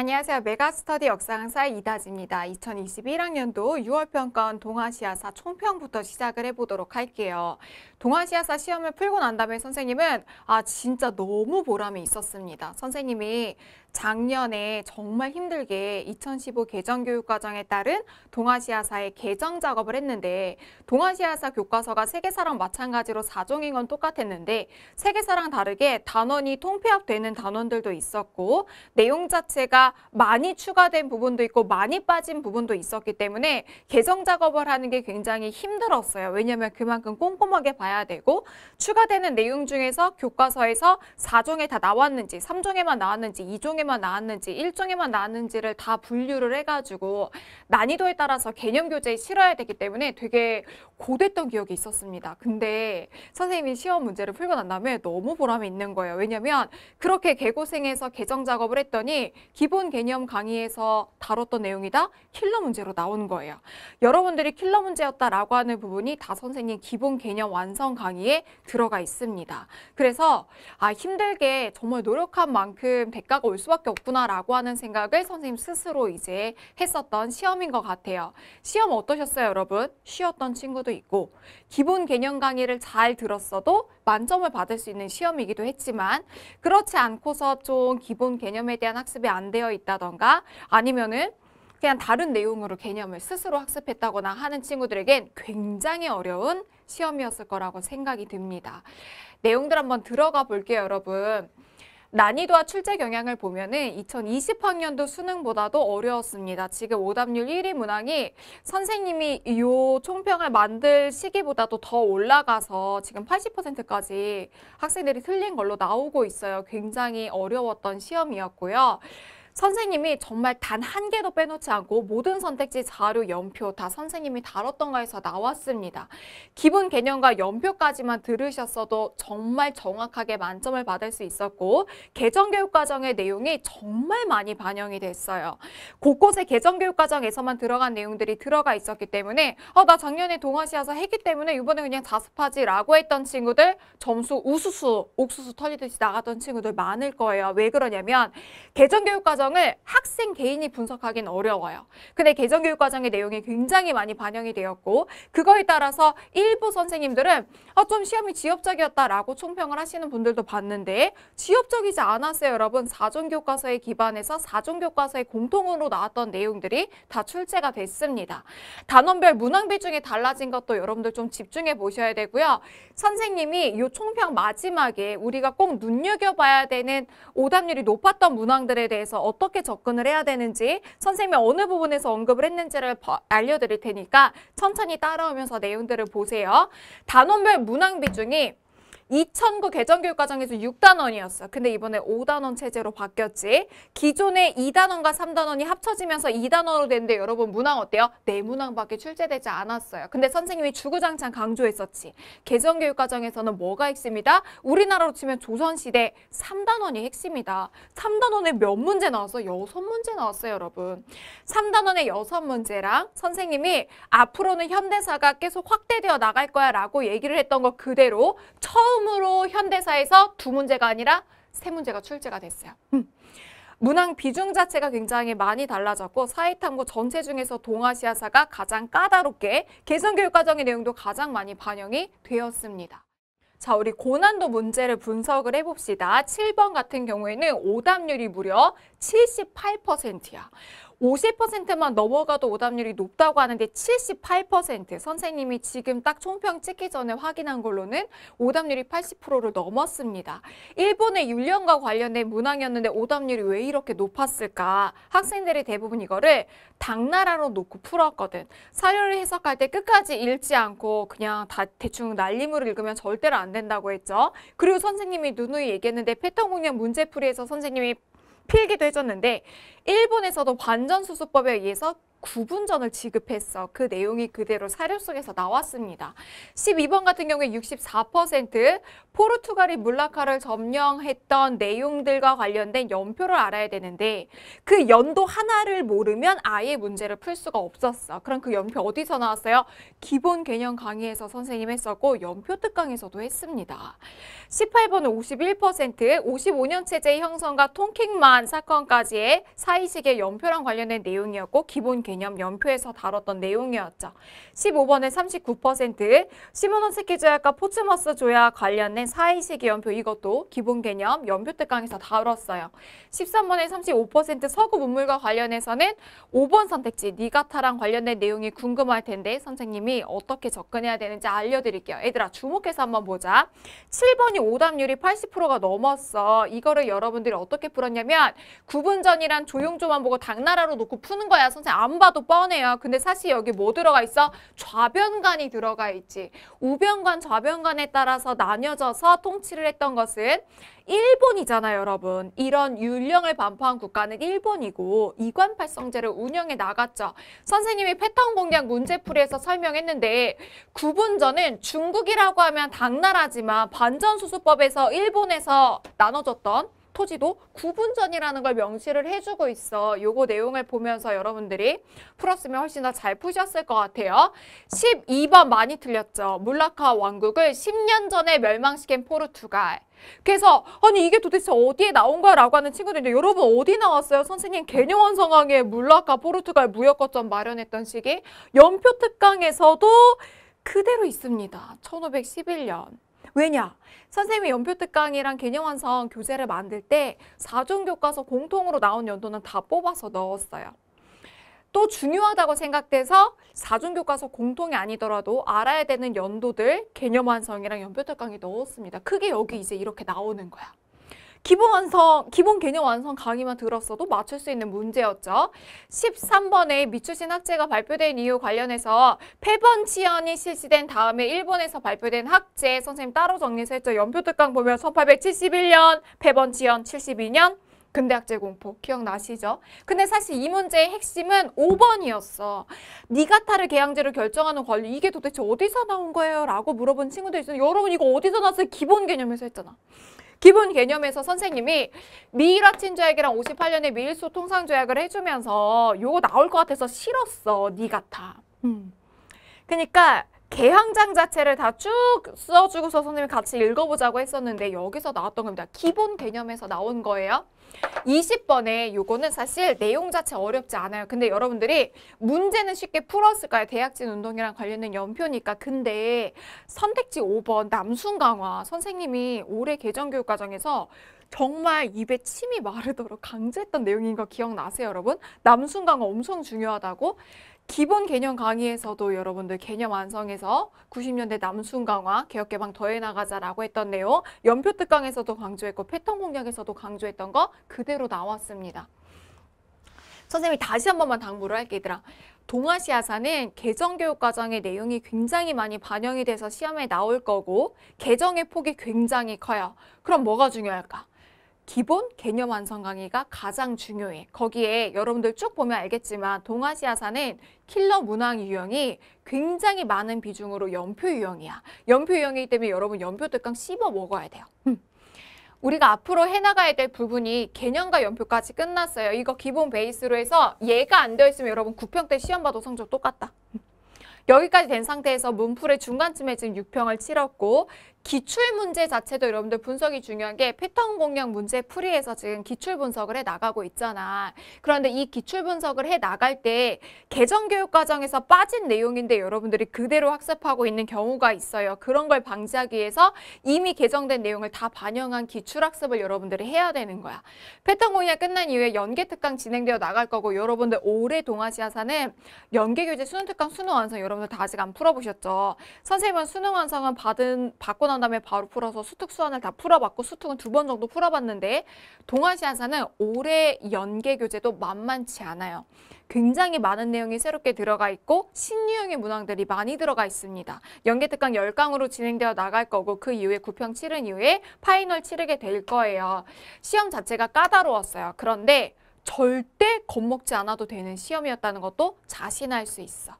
안녕하세요. 메가스터디 역사강사 이다지입니다. 2021학년도 6월평가원 동아시아사 총평부터 시작을 해보도록 할게요. 동아시아사 시험을 풀고 난 다음에 선생님은 아 진짜 너무 보람이 있었습니다. 선생님이 작년에 정말 힘들게 2015 개정 교육 과정에 따른 동아시아사의 개정 작업을 했는데 동아시아사 교과서가 세계사랑 마찬가지로 4종인 건 똑같았는데 세계사랑 다르게 단원이 통폐합되는 단원들도 있었고 내용 자체가 많이 추가된 부분도 있고 많이 빠진 부분도 있었기 때문에 개정 작업을 하는 게 굉장히 힘들었어요. 왜냐하면 그만큼 꼼꼼하게 봐야 되고 추가되는 내용 중에서 교과서에서 4종에 다 나왔는지 3종에만 나왔는지 2종에 개만 나왔는지 일종에만 나왔는지를 다 분류를 해가지고 난이도에 따라서 개념 교재에 실어야 되기 때문에 되게 고됐던 기억이 있었습니다. 근데 선생님이 시험 문제를 풀고 난 다음에 너무 보람이 있는 거예요. 왜냐면 그렇게 개고생해서 개정 작업을 했더니 기본 개념 강의에서 다뤘던 내용이다 킬러 문제로 나온 거예요. 여러분들이 킬러 문제였다라고 하는 부분이 다 선생님 기본 개념 완성 강의에 들어가 있습니다. 그래서 아 힘들게 정말 노력한 만큼 대가가 올수 수밖에 없구나라고 하는 생각을 선생님 스스로 이제 했었던 시험인 것 같아요. 시험 어떠셨어요, 여러분? 쉬었던 친구도 있고 기본 개념 강의를 잘 들었어도 만점을 받을 수 있는 시험이기도 했지만 그렇지 않고서 좀 기본 개념에 대한 학습이 안 되어 있다던가 아니면은 그냥 다른 내용으로 개념을 스스로 학습했다거나 하는 친구들에겐 굉장히 어려운 시험이었을 거라고 생각이 듭니다. 내용들 한번 들어가 볼게요, 여러분. 난이도와 출제 경향을 보면 은 2020학년도 수능보다도 어려웠습니다. 지금 오답률 1위 문항이 선생님이 이 총평을 만들 시기보다도 더 올라가서 지금 80%까지 학생들이 틀린 걸로 나오고 있어요. 굉장히 어려웠던 시험이었고요. 선생님이 정말 단 한 개도 빼놓지 않고 모든 선택지 자료, 연표 다 선생님이 다뤘던가에서 나왔습니다. 기본 개념과 연표까지만 들으셨어도 정말 정확하게 만점을 받을 수 있었고 개정교육과정의 내용이 정말 많이 반영이 됐어요. 곳곳에 개정교육과정에서만 들어간 내용들이 들어가 있었기 때문에 어, 나 작년에 동아시아서 했기 때문에 이번에 그냥 자습하지 라고 했던 친구들 점수 우수수 옥수수 털리듯이 나갔던 친구들 많을 거예요. 왜 그러냐면 개정교육과정 과정을 학생 개인이 분석하기는 어려워요. 근데 개정교육 과정의 내용이 굉장히 많이 반영이 되었고 그거에 따라서 일부 선생님들은 아, 좀 시험이 지엽적이었다라고 총평을 하시는 분들도 봤는데 지엽적이지 않았어요, 여러분. 사전 교과서에 기반해서 사전 교과서의 공통으로 나왔던 내용들이 다 출제가 됐습니다. 단원별 문항 비중이 달라진 것도 여러분들 좀 집중해 보셔야 되고요. 선생님이 이 총평 마지막에 우리가 꼭 눈여겨봐야 되는 오답률이 높았던 문항들에 대해서 어떻게 접근을 해야 되는지 선생님이 어느 부분에서 언급을 했는지를 알려드릴 테니까 천천히 따라오면서 내용들을 보세요. 단원별 문항 비중이 2009 개정교육 과정에서 6단원이었어. 요 근데 이번에 5단원 체제로 바뀌었지. 기존에 2단원과 3단원이 합쳐지면서 2단원으로 됐는데 여러분 문항 어때요? 네 문항밖에 출제되지 않았어요. 근데 선생님이 주구장창 강조했었지. 개정교육 과정에서는 뭐가 핵심이다? 우리나라로 치면 조선시대 3단원이 핵심이다. 3단원에 몇 문제 나왔어? 여섯 문제 나왔어요, 여러분. 3단원에 여섯 문제랑 선생님이 앞으로는 현대사가 계속 확대되어 나갈 거야 라고 얘기를 했던 거 그대로 처음 처음으로 현대사에서 두 문제가 아니라 세 문제가 출제가 됐어요. 음. 문항 비중 자체가 굉장히 많이 달라졌고 사회탐구 전체 중에서 동아시아사가 가장 까다롭게 개선교육 과정의 내용도 가장 많이 반영이 되었습니다. 자, 우리 고난도 문제를 분석을 해봅시다. 7번 같은 경우에는 오답률이 무려 78%야. 50%만 넘어가도 오답률이 높다고 하는데 78% 선생님이 지금 딱 총평 찍기 전에 확인한 걸로는 오답률이 80%를 넘었습니다. 일본의 윤리과 관련된 문항이었는데 오답률이 왜 이렇게 높았을까? 학생들이 대부분 이거를 당나라로 놓고 풀었거든. 사료를 해석할 때 끝까지 읽지 않고 그냥 다 대충 날림으로 읽으면 절대로 안 된다고 했죠. 그리고 선생님이 누누이 얘기했는데 패턴 공략 문제풀이에서 선생님이 필기도 해줬는데 일본에서도 반전수수법에 의해서 구분전을 지급했어. 그 내용이 그대로 사료 속에서 나왔습니다. 12번 같은 경우에 64% 포르투갈이 물라카를 점령했던 내용들과 관련된 연표를 알아야 되는데 그 연도 하나를 모르면 아예 문제를 풀 수가 없었어. 그럼 그 연표 어디서 나왔어요? 기본 개념 강의에서 선생님 했었고 연표 특강에서도 했습니다. 18번은 51% 55년 체제 형성과 통킹만 사건까지의 사이식의 연표랑 관련된 내용이었고 기본 개념 개념 연표에서 다뤘던 내용이었죠. 15번에 39%, 시모넌스키 조약과 포츠머스 조약 관련된 사이식기 연표 이것도 기본 개념 연표특 강에서 다뤘어요. 13번에 35% 서구 문물과 관련해서는 5번 선택지 니가타랑 관련된 내용이 궁금할 텐데 선생님이 어떻게 접근해야 되는지 알려드릴게요. 얘들아 주목해서 한번 보자. 7번이 오답률이 80%가 넘었어. 이거를 여러분들이 어떻게 풀었냐면 구분전이란 조용조만 보고 당나라로 놓고 푸는 거야. 선생님 안 봐도 뻔해요. 근데 사실 여기 뭐 들어가 있어? 좌변관이 들어가 있지. 우변관, 좌변관에 따라서 나뉘어져서 통치를 했던 것은 일본이잖아요, 여러분. 이런 율령을 반포한 국가는 일본이고 이관팔성제를 운영해 나갔죠. 선생님이 패턴 공략 문제풀이에서 설명했는데 구분전은 중국이라고 하면 당나라지만 반전수수법에서 일본에서 나눠졌던 토지도 구분전이라는 걸 명시를 해주고 있어. 요거 내용을 보면서 여러분들이 풀었으면 훨씬 더 잘 푸셨을 것 같아요. 12번 많이 틀렸죠. 몰라카 왕국을 10년 전에 멸망시킨 포르투갈. 그래서 아니 이게 도대체 어디에 나온 거야 라고 하는 친구들인데 여러분 어디 나왔어요? 선생님 개념원 성황에 물라카 포르투갈 무역거점 마련했던 시기 연표특강에서도 그대로 있습니다. 1511년. 왜냐? 선생님이 연표특강이랑 개념완성 교재를 만들 때 4종 교과서 공통으로 나온 연도는 다 뽑아서 넣었어요. 또 중요하다고 생각돼서 4종 교과서 공통이 아니더라도 알아야 되는 연도들 개념완성이랑 연표특강이 넣었습니다. 크게 여기 이제 이렇게 나오는 거야. 기본 완성, 기본 개념 완성 강의만 들었어도 맞출 수 있는 문제였죠. 13번에 미추신 학제가 발표된 이유 관련해서 폐번치연이 실시된 다음에 일본에서 발표된 학제 선생님 따로 정리해서 했죠. 연표특강 보면 1871년, 폐번치연 72년, 근대학제 공포 기억나시죠? 근데 사실 이 문제의 핵심은 5번이었어. 니가타를 개항제로 결정하는 권리 이게 도대체 어디서 나온 거예요? 라고 물어본 친구들 있어요. 여러분 이거 어디서 나왔어요? 기본 개념에서 했잖아. 기본 개념에서 선생님이 미일 합친 조약이랑 58년의 미일수 통상 조약을 해주면서 요거 나올 것 같아서 싫었어. 니 같아. 음. 그러니까 개항장 자체를 다 쭉 써주고서 선생님이 같이 읽어보자고 했었는데 여기서 나왔던 겁니다. 기본 개념에서 나온 거예요. 20번에 요거는 사실 내용 자체 어렵지 않아요. 근데 여러분들이 문제는 쉽게 풀었을까요? 대학진 운동이랑 관련된 연표니까. 근데 선택지 5번 남순 강화 선생님이 올해 개정 교육 과정에서 정말 입에 침이 마르도록 강조했던 내용인 거 기억나세요, 여러분? 남순 강화 엄청 중요하다고 기본 개념 강의에서도 여러분들 개념 완성해서 90년대 남순 강화, 개혁 개방 더해 나가자라고 했던 내용, 연표 특강에서도 강조했고 패턴 공략에서도 강조했던 거 그대로 나왔습니다. 선생님 다시 한 번만 당부를 할게 얘들아. 동아시아사는 개정교육 과정의 내용이 굉장히 많이 반영이 돼서 시험에 나올 거고 개정의 폭이 굉장히 커요. 그럼 뭐가 중요할까? 기본 개념 완성 강의가 가장 중요해. 거기에 여러분들 쭉 보면 알겠지만 동아시아사는 킬러 문항 유형이 굉장히 많은 비중으로 연표 유형이야. 연표 유형이기 때문에 여러분 연표 특강 씹어 먹어야 돼요. 우리가 앞으로 해나가야 될 부분이 개념과 연표까지 끝났어요. 이거 기본 베이스로 해서 얘가 안 되어 있으면 여러분 9평 때 시험 봐도 성적 똑같다. 여기까지 된 상태에서 문풀의 중간쯤에 지금 6평을 치렀고 기출 문제 자체도 여러분들 분석이 중요한 게 패턴 공략 문제 풀이에서 지금 기출 분석을 해 나가고 있잖아. 그런데 이 기출 분석을 해 나갈 때 개정 교육 과정에서 빠진 내용인데 여러분들이 그대로 학습하고 있는 경우가 있어요. 그런 걸 방지하기 위해서 이미 개정된 내용을 다 반영한 기출 학습을 여러분들이 해야 되는 거야. 패턴 공략 끝난 이후에 연계 특강 진행되어 나갈 거고 여러분들 올해 동아시아사는 연계 교재 수능 특강 수능 완성 여러분들 다 아직 안 풀어보셨죠? 선생님은 수능 완성은 받은 받고 난 다음에 바로 풀어서 수특 수환을 다 풀어봤고 수특은 두 번 정도 풀어봤는데 동아시아사는 올해 연계 교재도 만만치 않아요. 굉장히 많은 내용이 새롭게 들어가 있고 신유형의 문항들이 많이 들어가 있습니다. 연계특강 10강으로 진행되어 나갈 거고 그 이후에 9평 치른 이후에 파이널 치르게 될 거예요. 시험 자체가 까다로웠어요. 그런데 절대 겁먹지 않아도 되는 시험이었다는 것도 자신할 수 있어.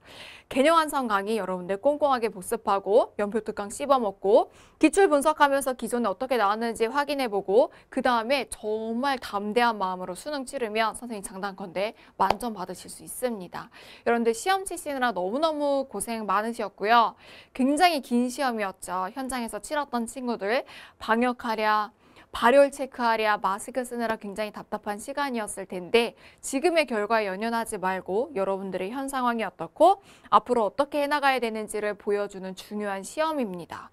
개념 완성 강의 여러분들 꼼꼼하게 복습하고 연표 특강 씹어먹고 기출 분석하면서 기존에 어떻게 나왔는지 확인해보고 그 다음에 정말 담대한 마음으로 수능 치르면 선생님 장단컨대 만점 받으실 수 있습니다. 여러분들 시험 치시느라 너무너무 고생 많으셨고요. 굉장히 긴 시험이었죠. 현장에서 치렀던 친구들 방역하랴 발열 체크하랴 마스크 쓰느라 굉장히 답답한 시간이었을 텐데 지금의 결과에 연연하지 말고 여러분들의 현 상황이 어떻고 앞으로 어떻게 해나가야 되는지를 보여주는 중요한 시험입니다.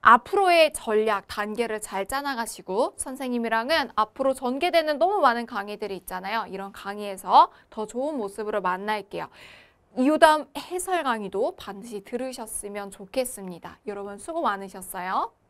앞으로의 전략 단계를 잘 짜나가시고 선생님이랑은 앞으로 전개되는 너무 많은 강의들이 있잖아요. 이런 강의에서 더 좋은 모습으로 만날게요. 이유담 해설 강의도 반드시 들으셨으면 좋겠습니다. 여러분 수고 많으셨어요.